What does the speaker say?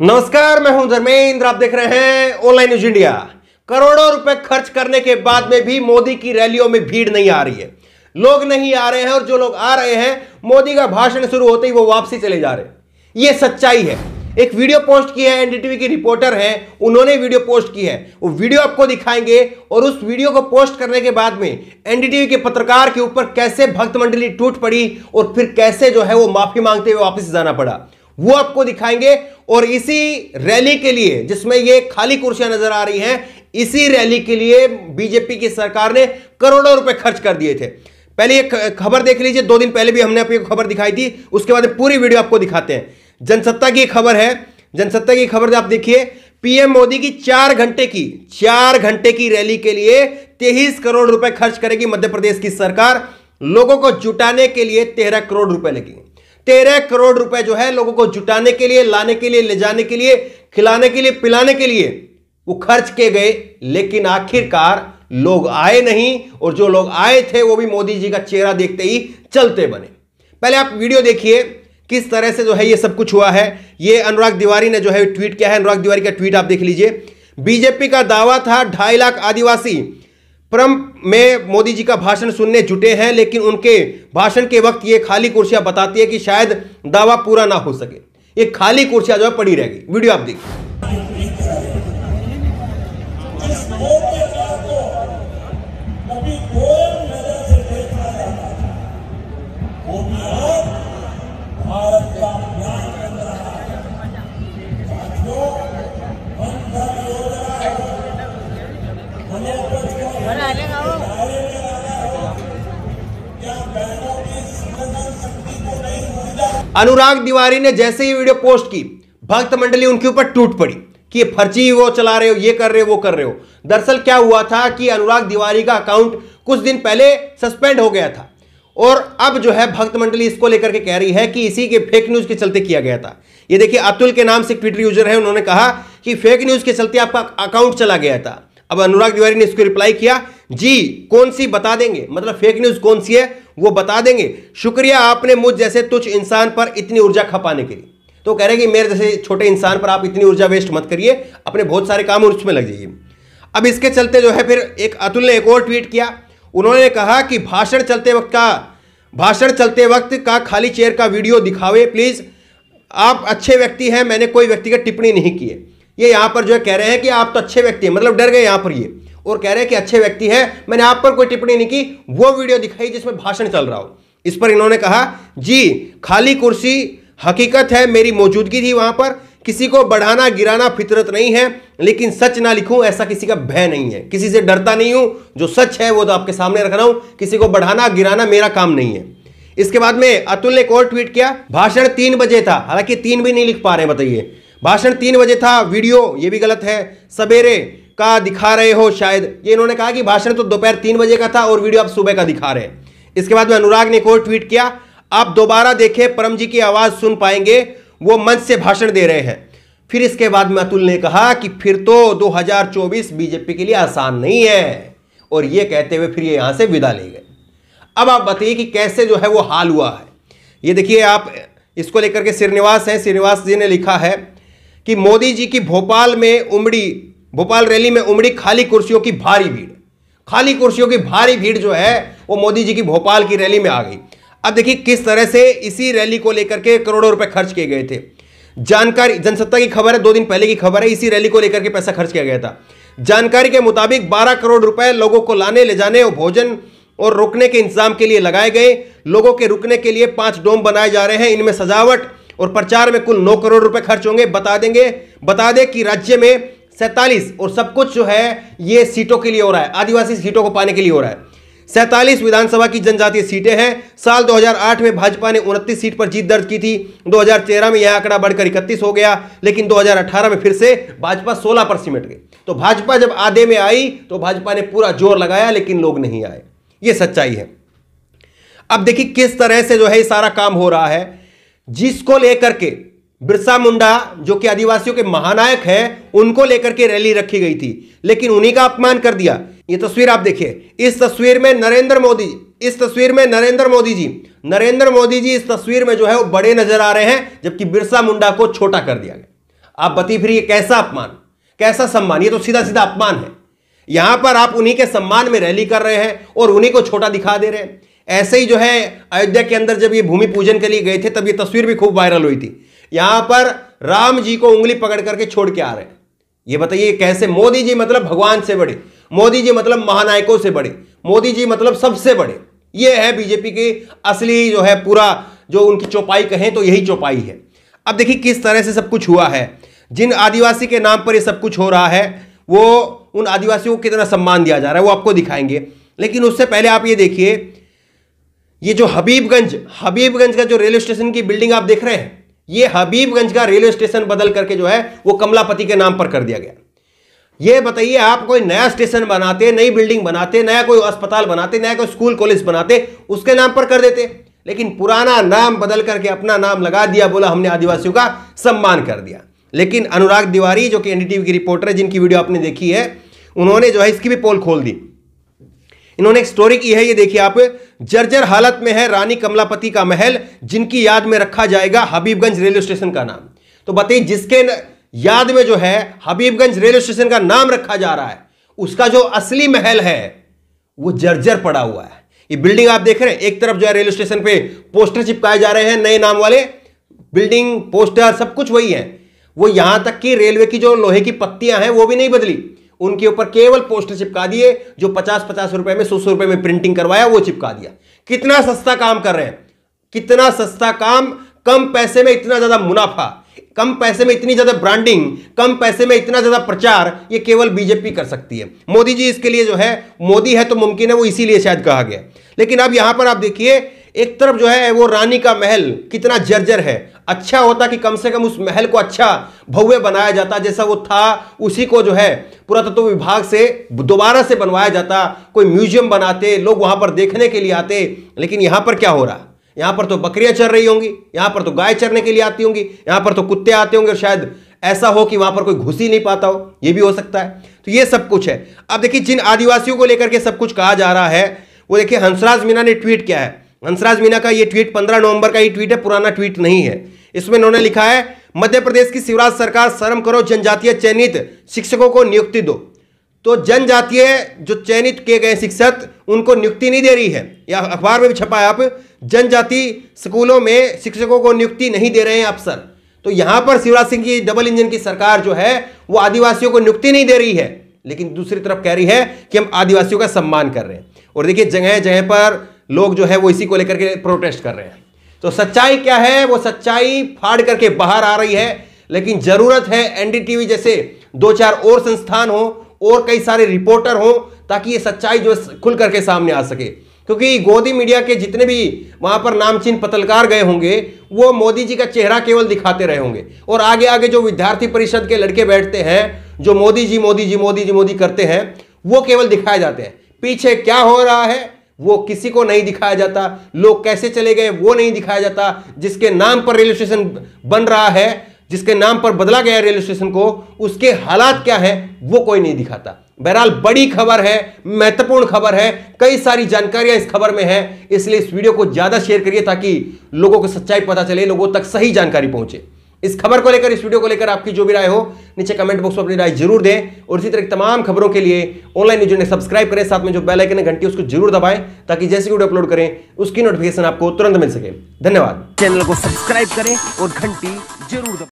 नमस्कार मैं हूं धर्मेंद्र आप देख रहे हैं ऑनलाइन न्यूज इंडिया करोड़ों रुपए खर्च करने के बाद में भी मोदी की रैलियों में भीड़ नहीं आ रही है लोग नहीं आ रहे हैं और जो लोग आ रहे हैं मोदी का भाषण शुरू होते ही वो वापसी चले जा रहे हैं ये सच्चाई है एक वीडियो पोस्ट की है एनडीटीवी की रिपोर्टर है उन्होंने वीडियो पोस्ट की है वो वीडियो आपको दिखाएंगे और उस वीडियो को पोस्ट करने के बाद में एनडीटीवी के पत्रकार के ऊपर कैसे भक्त मंडली टूट पड़ी और फिर कैसे जो है वो माफी मांगते हुए वापस जाना पड़ा वो आपको दिखाएंगे और इसी रैली के लिए जिसमें ये खाली कुर्सियां नजर आ रही हैं इसी रैली के लिए बीजेपी की सरकार ने करोड़ों रुपए खर्च कर दिए थे पहले ये खबर देख लीजिए दो दिन पहले भी हमने आपको खबर दिखाई थी उसके बाद पूरी वीडियो आपको दिखाते हैं जनसत्ता की खबर है जनसत्ता की खबर आप देखिए पीएम मोदी की चार घंटे की चार घंटे की रैली के लिए तेईस करोड़ रुपए खर्च करेगी मध्य प्रदेश की सरकार लोगों को जुटाने के लिए तेरह करोड़ रुपए लगेंगे तेरह करोड़ रुपए जो है लोगों को जुटाने के लिए लाने के लिए ले जाने के लिए खिलाने के लिए पिलाने के लिए वो खर्च किए गए लेकिन आखिरकार लोग आए नहीं और जो लोग आए थे वो भी मोदी जी का चेहरा देखते ही चलते बने पहले आप वीडियो देखिए किस तरह से जो है ये सब कुछ हुआ है ये अनुराग तिवारी ने जो है ट्वीट किया है अनुराग तिवारी का ट्वीट आप देख लीजिए बीजेपी का दावा था ढाई लाख आदिवासी फ्रम में मोदी जी का भाषण सुनने जुटे हैं लेकिन उनके भाषण के वक्त ये खाली कुर्सियां बताती है कि शायद दावा पूरा ना हो सके ये खाली कुर्सियां जो है पड़ी रहेगी वीडियो आप देखिए अनुराग दिवारी ने जैसे ही वीडियो पोस्ट की भक्त मंडली उनके ऊपर टूट पड़ी कि फर्जी वो चला रहे हो ये कर रहे हो वो कर रहे हो दरअसल क्या हुआ था कि अनुराग तिवारी का अकाउंट कुछ दिन पहले सस्पेंड हो गया था और अब जो है भक्त मंडली इसको लेकर के कह रही है कि इसी के फेक न्यूज के चलते किया गया था ये देखिए अतुल के नाम से ट्विटर यूजर है उन्होंने कहा कि फेक न्यूज के चलते आपका अकाउंट चला गया था अब अनुराग तिवारी ने इसको रिप्लाई किया जी कौन सी बता देंगे मतलब फेक न्यूज कौन सी है वो बता देंगे शुक्रिया आपने मुझ जैसे तुच्छ इंसान पर इतनी ऊर्जा खपाने के लिए तो कह रहे हैं कि मेरे जैसे छोटे इंसान पर आप इतनी ऊर्जा वेस्ट मत करिए अपने बहुत सारे काम उसमें लग जाइए अब इसके चलते जो है फिर एक अतुल ने एक और ट्वीट किया उन्होंने कहा कि भाषण चलते वक्त का भाषण चलते वक्त का खाली चेयर का वीडियो दिखावे प्लीज़ आप अच्छे व्यक्ति हैं मैंने कोई व्यक्तिगत टिप्पणी नहीं की है ये यहां पर जो है कह रहे हैं कि आप तो अच्छे व्यक्ति हैं मतलब डर गए यहाँ पर ये और कह रहे हैं कि अच्छे व्यक्ति है मैंने आप पर कोई टिप्पणी नहीं की वो वीडियो दिखाई जिसमें भाषण चल रहा हो इस पर इन्होंने कहा जी खाली कुर्सी हकीकत है मेरी मौजूदगी थी वहां पर किसी को बढ़ाना गिराना फितरत नहीं है लेकिन सच ना लिखूं ऐसा किसी का भय नहीं है किसी से डरता नहीं हूं जो सच है वो तो आपके सामने रख रहा हूं किसी को बढ़ाना गिराना मेरा काम नहीं है इसके बाद में अतुल ने एक और ट्वीट किया भाषण तीन बजे था हालांकि तीन भी नहीं लिख पा रहे बताइए भाषण तीन बजे था वीडियो ये भी गलत है सवेरे का दिखा रहे हो शायद ये इन्होंने कहा कि भाषण तो दोपहर तीन बजे का था और वीडियो आप सुबह का दिखा रहे हैं इसके बाद में अनुराग ने एक और ट्वीट किया आप दोबारा देखे परम जी की आवाज सुन पाएंगे वो मंच से भाषण दे रहे हैं फिर इसके बाद में अतुल ने कहा कि फिर तो 2024 बीजेपी के लिए आसान नहीं है और ये कहते हुए फिर ये यहां से विदा ले गए अब आप बताइए कि कैसे जो है वो हाल हुआ है ये देखिए आप इसको लेकर के श्रीनिवास हैं श्रीनिवास जी ने लिखा है कि मोदी जी की भोपाल में उमड़ी भोपाल रैली में उमड़ी खाली कुर्सियों की भारी भीड़ खाली कुर्सियों की भारी भीड़ जो है वो मोदी जी की भोपाल की रैली में आ गई अब देखिए किस तरह से इसी रैली को लेकर के करोड़ों रुपए खर्च किए गए थे जानकारी जनसत्ता की खबर है दो दिन पहले की खबर है इसी रैली को लेकर के पैसा खर्च किया गया था जानकारी के मुताबिक 12 करोड़ रुपए लोगों को लाने ले जाने और भोजन और रुकने के इंतजाम के लिए लगाए गए लोगों के रुकने के लिए पांच डोम बनाए जा रहे हैं इनमें सजावट और प्रचार में कुल नौ करोड़ रुपए खर्च होंगे बता देंगे बता दें कि राज्य में सैतालीस और सब कुछ जो है ये सीटों के लिए हो रहा है आदिवासी सीटों को पाने के लिए हो रहा है सैतालीस विधानसभा की जनजातीय सीटें हैं साल 2008 में भाजपा ने उनतीस सीट पर जीत दर्ज की थी 2013 में यह आंकड़ा बढ़कर इकतीस हो गया लेकिन 2018 में फिर से भाजपा 16 पर सिमट गई तो भाजपा जब आधे में आई तो भाजपा ने पूरा जोर लगाया लेकिन लोग नहीं आए यह सच्चाई है अब देखिए किस तरह से जो है सारा काम हो रहा है जिसको लेकर के बिरसा मुंडा जो कि आदिवासियों के महानायक हैं उनको लेकर के रैली रखी गई थी लेकिन उन्हीं का अपमान कर दिया ये तस्वीर आप देखिए इस तस्वीर में नरेंद्र मोदी इस तस्वीर में नरेंद्र मोदी जी नरेंद्र मोदी जी इस तस्वीर में जो है वो बड़े नजर आ रहे हैं जबकि बिरसा मुंडा को छोटा कर दिया गया आप बती फिर कैसा अपमान कैसा सम्मान ये तो सीधा सीधा अपमान है यहां पर आप उन्हीं के सम्मान में रैली कर रहे हैं और उन्हीं को छोटा दिखा दे रहे हैं ऐसे ही जो है अयोध्या के अंदर जब ये भूमि पूजन के लिए गए थे तब ये तस्वीर भी खूब वायरल हुई थी यहां पर राम जी को उंगली पकड़ करके छोड़ के आ रहे हैं ये बताइए कैसे मोदी जी मतलब भगवान से बड़े मोदी जी मतलब महानायकों से बड़े मोदी जी मतलब सबसे बड़े ये है बीजेपी की असली जो है पूरा जो उनकी चौपाई कहें तो यही चौपाई है अब देखिए किस तरह से सब कुछ हुआ है जिन आदिवासी के नाम पर ये सब कुछ हो रहा है वो उन आदिवासियों को कितना सम्मान दिया जा रहा है वो आपको दिखाएंगे लेकिन उससे पहले आप ये देखिए ये जो हबीबगंज हबीबगंज का जो रेलवे स्टेशन की बिल्डिंग आप देख रहे हैं ये हबीबगंज का रेलवे स्टेशन बदल करके जो है वो कमलापति के नाम पर कर दिया गया ये बताइए आप कोई नया स्टेशन बनाते नई बिल्डिंग बनाते नया कोई अस्पताल बनाते नया कोई स्कूल कॉलेज बनाते उसके नाम पर कर देते लेकिन पुराना नाम बदल करके अपना नाम लगा दिया बोला हमने आदिवासियों का सम्मान कर दिया लेकिन अनुराग तिवारी जो कि एनडीटीवी की रिपोर्टर है जिनकी वीडियो आपने देखी है उन्होंने जो है इसकी भी पोल खोल दी इन्होंने एक स्टोरी की है ये देखिए आप जर्जर हालत में है रानी कमलापति का महल जिनकी याद में रखा जाएगा हबीबगंज रेलवे स्टेशन का नाम तो बताइए जिसके याद में जो है हबीबगंज रेलवे स्टेशन का नाम रखा जा रहा है उसका जो असली महल है वो जर्जर पड़ा हुआ है ये बिल्डिंग आप देख रहे हैं एक तरफ जो है रेलवे स्टेशन पे पोस्टर चिपकाए जा रहे हैं नए नाम वाले बिल्डिंग पोस्टर सब कुछ वही है वो यहां तक कि रेलवे की जो लोहे की पत्तियां हैं वो भी नहीं बदली उनके ऊपर केवल पोस्टर चिपका दिए जो पचास पचास रुपए में सौ सौ रुपए में प्रिंटिंग करवाया वो चिपका दिया कितना सस्ता काम कर रहे हैं कितना सस्ता काम कम पैसे में इतना ज्यादा मुनाफा कम पैसे में इतनी ज्यादा ब्रांडिंग कम पैसे में इतना ज्यादा प्रचार ये केवल बीजेपी कर सकती है मोदी जी इसके लिए जो है मोदी है तो मुमकिन है वो इसीलिए शायद कहा गया लेकिन अब यहां पर आप देखिए एक तरफ जो है वो रानी का महल कितना जर्जर है अच्छा होता कि कम से कम उस महल को अच्छा भव्य बनाया जाता जैसा वो था उसी को जो है पुरातत्व विभाग से दोबारा से बनवाया जाता कोई म्यूजियम बनाते लोग वहां पर देखने के लिए आते लेकिन यहां पर क्या हो रहा यहां पर तो बकरियां चर रही होंगी यहां पर तो गाय चरने के लिए आती होंगी यहां पर तो कुत्ते आते होंगे और शायद ऐसा हो कि वहां पर कोई घुस ही नहीं पाता हो यह भी हो सकता है तो यह सब कुछ है अब देखिए जिन आदिवासियों को लेकर के सब कुछ कहा जा रहा है वो देखिए हंसराज मीना ने ट्वीट किया है हंसराज मीना का ये ट्वीट 15 नवंबर का ये ट्वीट है पुराना ट्वीट नहीं है इसमें उन्होंने लिखा है मध्य प्रदेश की शिवराज सरकार शर्म करो जनजातीय चयनित शिक्षकों को नियुक्ति दो तो जनजातीय जो चयनित किए गए शिक्षक उनको नियुक्ति नहीं दे रही है या अखबार में भी छपा है आप जनजाति स्कूलों में शिक्षकों को नियुक्ति नहीं दे रहे हैं अफसर तो यहां पर शिवराज सिंह की डबल इंजन की सरकार जो है वो आदिवासियों को नियुक्ति नहीं दे रही है लेकिन दूसरी तरफ कह रही है कि हम आदिवासियों का सम्मान कर रहे हैं और देखिए जगह जगह पर लोग जो है वो इसी को लेकर के प्रोटेस्ट कर रहे हैं तो सच्चाई क्या है वो सच्चाई फाड़ करके बाहर आ रही है लेकिन जरूरत है एनडीटीवी जैसे दो चार और संस्थान हो और कई सारे रिपोर्टर हों ताकि ये सच्चाई जो खुल करके सामने आ सके क्योंकि गोदी मीडिया के जितने भी वहां पर नामचीन पत्रकार गए होंगे वो मोदी जी का चेहरा केवल दिखाते रहे होंगे और आगे आगे जो विद्यार्थी परिषद के लड़के बैठते हैं जो मोदी जी मोदी जी मोदी जी मोदी करते हैं वो केवल दिखाए जाते हैं पीछे क्या हो रहा है वो किसी को नहीं दिखाया जाता लोग कैसे चले गए वो नहीं दिखाया जाता जिसके नाम पर रेलवे स्टेशन बन रहा है जिसके नाम पर बदला गया रेलवे स्टेशन को उसके हालात क्या है वो कोई नहीं दिखाता बहरहाल बड़ी खबर है महत्वपूर्ण खबर है कई सारी जानकारियां इस खबर में है इसलिए इस वीडियो को ज्यादा शेयर करिए ताकि लोगों को सच्चाई पता चले लोगों तक सही जानकारी पहुंचे इस खबर को लेकर इस वीडियो को लेकर आपकी जो भी राय हो नीचे कमेंट बॉक्स में अपनी राय जरूर दें और इसी तरह की तमाम खबरों के लिए ऑनलाइन न्यूज ने सब्सक्राइब करें साथ में जो बेल आइकन है घंटी उसको जरूर दबाएं ताकि जैसे वीडियो अपलोड करें उसकी नोटिफिकेशन आपको तुरंत मिल सके धन्यवाद चैनल को सब्सक्राइब करें और घंटी जरूर